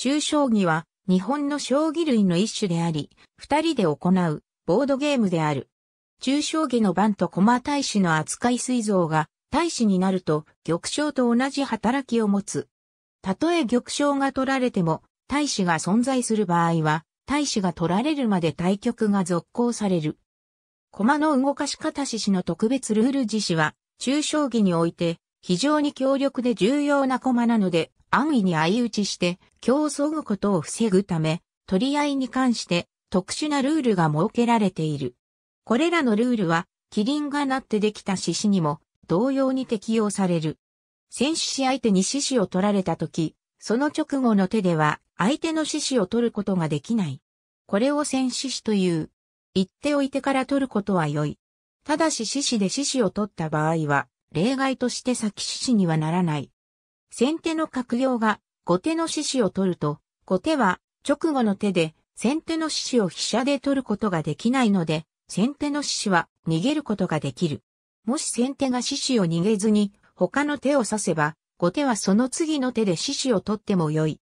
中将棋は日本の将棋類の一種であり、二人で行うボードゲームである。中将棋の番と駒大使の扱い水蔵が大使になると玉将と同じ働きを持つ。たとえ玉将が取られても大使が存在する場合は大使が取られるまで対局が続行される。駒の動かし方獅子の特別ルール獅子は中将棋において非常に強力で重要な駒なので安易に相打ちして競争ぐことを防ぐため、取り合いに関して特殊なルールが設けられている。これらのルールは、キリンがなってできた獅子にも同様に適用される。選手し相手に獅子を取られた時、その直後の手では相手の獅子を取ることができない。これを選手しという。言っておいてから取ることは良い。ただし獅子で獅子を取った場合は、例外として先獅子にはならない。先手の閣僚が後手の獅子を取ると、後手は直後の手で先手の獅子を飛車で取ることができないので、先手の獅子は逃げることができる。もし先手が獅子を逃げずに他の手を指せば、後手はその次の手で獅子を取っても良い。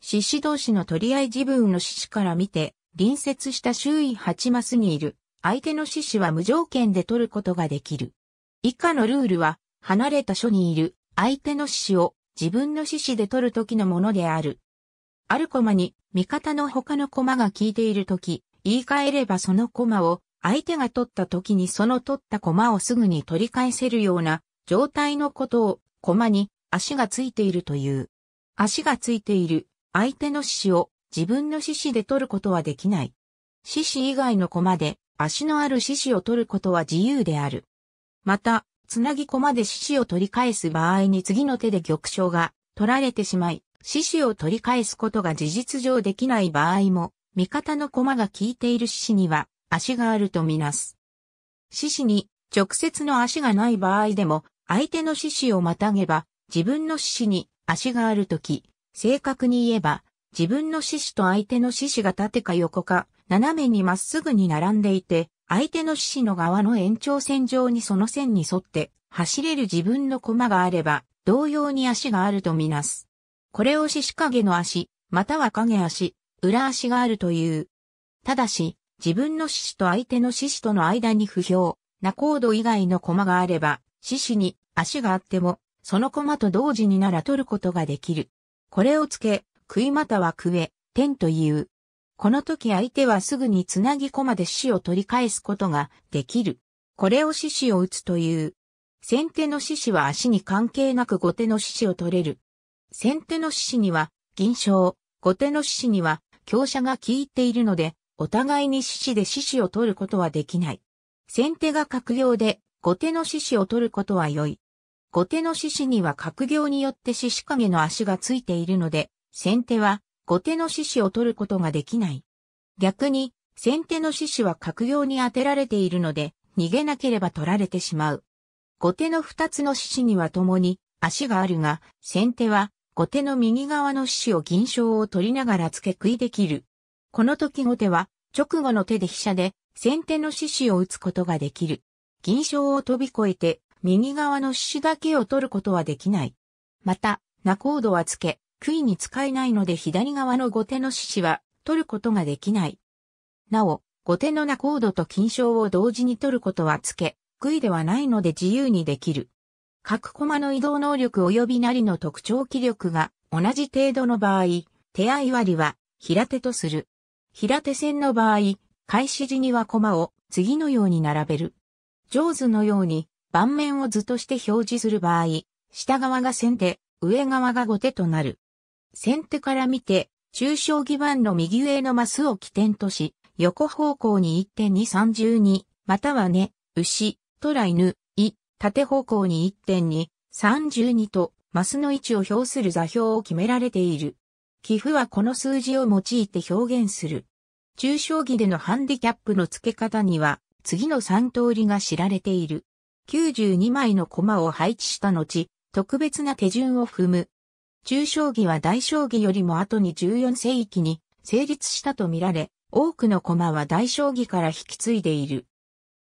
獅子同士の取り合い自分の獅子から見て、隣接した周囲8マスにいる相手の獅子は無条件で取ることができる。以下のルールは、離れた書にいる相手の獅子を自分の獅子で取る時のものである。ある駒に味方の他の駒が効いている時、言い換えればその駒を相手が取った時にその取った駒をすぐに取り返せるような状態のことを駒に足がついているという。足がついている相手の獅子を自分の獅子で取ることはできない。獅子以外の駒で足のある獅子を取ることは自由である。また、つなぎ駒で獅子を取り返す場合に次の手で玉将が取られてしまい、獅子を取り返すことが事実上できない場合も、味方の駒が効いている獅子には足があるとみなす。獅子に直接の足がない場合でも、相手の獅子をまたげば、自分の獅子に足があるとき、正確に言えば、自分の獅子と相手の獅子が縦か横か、斜めにまっすぐに並んでいて、相手の獅子の側の延長線上にその線に沿って走れる自分の駒があれば、同様に足があるとみなす。これを獅子影の足、または影足、裏足があるという。ただし、自分の獅子と相手の獅子との間に不評、な高度以外の駒があれば、獅子に足があっても、その駒と同時になら取ることができる。これをつけ、食いまたは食え、天という。この時相手はすぐにつなぎ駒で死を取り返すことができる。これを獅子を打つという。先手の獅子は足に関係なく後手の獅子を取れる。先手の獅子には銀賞、後手の獅子には強者が効いているので、お互いに獅子で獅子を取ることはできない。先手が格行で、後手の獅子を取ることは良い。後手の獅子には格行によって獅子影の足がついているので、先手は後手の獅子を取ることができない。逆に、先手の獅子は格用に当てられているので、逃げなければ取られてしまう。後手の二つの獅子には共に足があるが、先手は後手の右側の獅子を銀賞を取りながら付け食いできる。この時後手は直後の手で飛車で先手の獅子を打つことができる。銀賞を飛び越えて右側の獅子だけを取ることはできない。また、ナコードは付け、杭に使えないので左側の後手の獅子は取ることができない。なお、後手のードと金賞を同時に取ることはつけ、杭ではないので自由にできる。各駒の移動能力及びなりの特徴気力が同じ程度の場合、手合割りは平手とする。平手戦の場合、開始時には駒を次のように並べる。上手のように盤面を図として表示する場合、下側が先手、上側が後手となる。先手から見て、中小棋盤の右上のマスを起点とし、横方向に1.232、またはね、牛、虎犬、い、縦方向に1.232と、マスの位置を表する座標を決められている。寄付はこの数字を用いて表現する。中小棋でのハンディキャップの付け方には、次の3通りが知られている。92枚の駒を配置した後、特別な手順を踏む、中将棋は大将棋よりも後に14世紀に成立したとみられ、多くの駒は大将棋から引き継いでいる。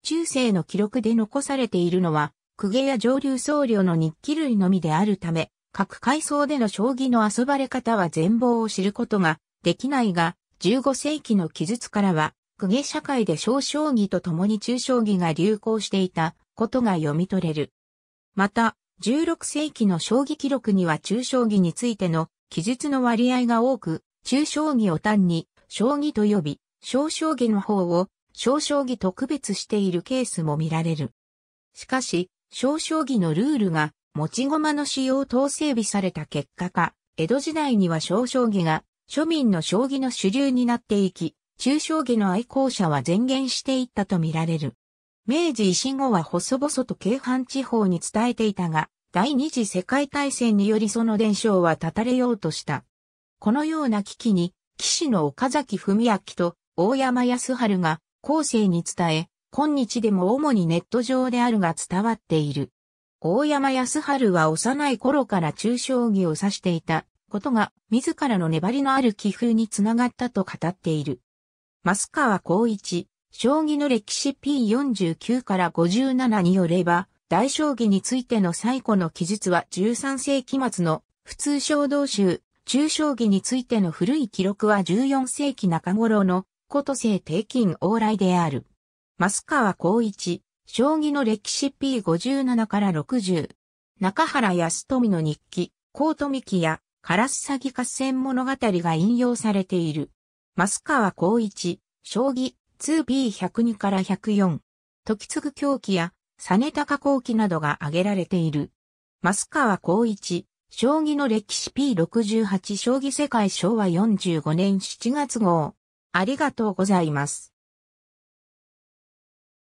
中世の記録で残されているのは、公家や上流僧侶の日記類のみであるため、各階層での将棋の遊ばれ方は全貌を知ることができないが、15世紀の記述からは、公家社会で小将棋と共に中将棋が流行していたことが読み取れる。また、16世紀の将棋記録には中将棋についての記述の割合が多く、中将棋を単に将棋と呼び、小将棋の方を小将棋と区別しているケースも見られる。しかし、小将棋のルールが持ち駒の使用等整備された結果か、江戸時代には小将棋が庶民の将棋の主流になっていき、中将棋の愛好者は前言していったと見られる。明治維新後は細々と京阪地方に伝えていたが、第二次世界大戦によりその伝承は断たれようとした。このような危機に、騎士の岡崎文明と大山康春が後世に伝え、今日でも主にネット上であるが伝わっている。大山康春は幼い頃から中将棋を指していたことが自らの粘りのある気風につながったと語っている。増川光一、将棋の歴史 P49 から57によれば、大将棋についての最古の記述は13世紀末の普通小道集、中将棋についての古い記録は14世紀中頃の古都政帝金往来である。増川光一、将棋の歴史 P57 から60。中原康富の日記、コトミキや、カラスサギ合戦物語が引用されている。増川光一、将棋、2B102 から104、時継狂気や、実高狂気などが挙げられている。カ川光一、将棋の歴史 P68 将棋世界昭和45年7月号。ありがとうございます。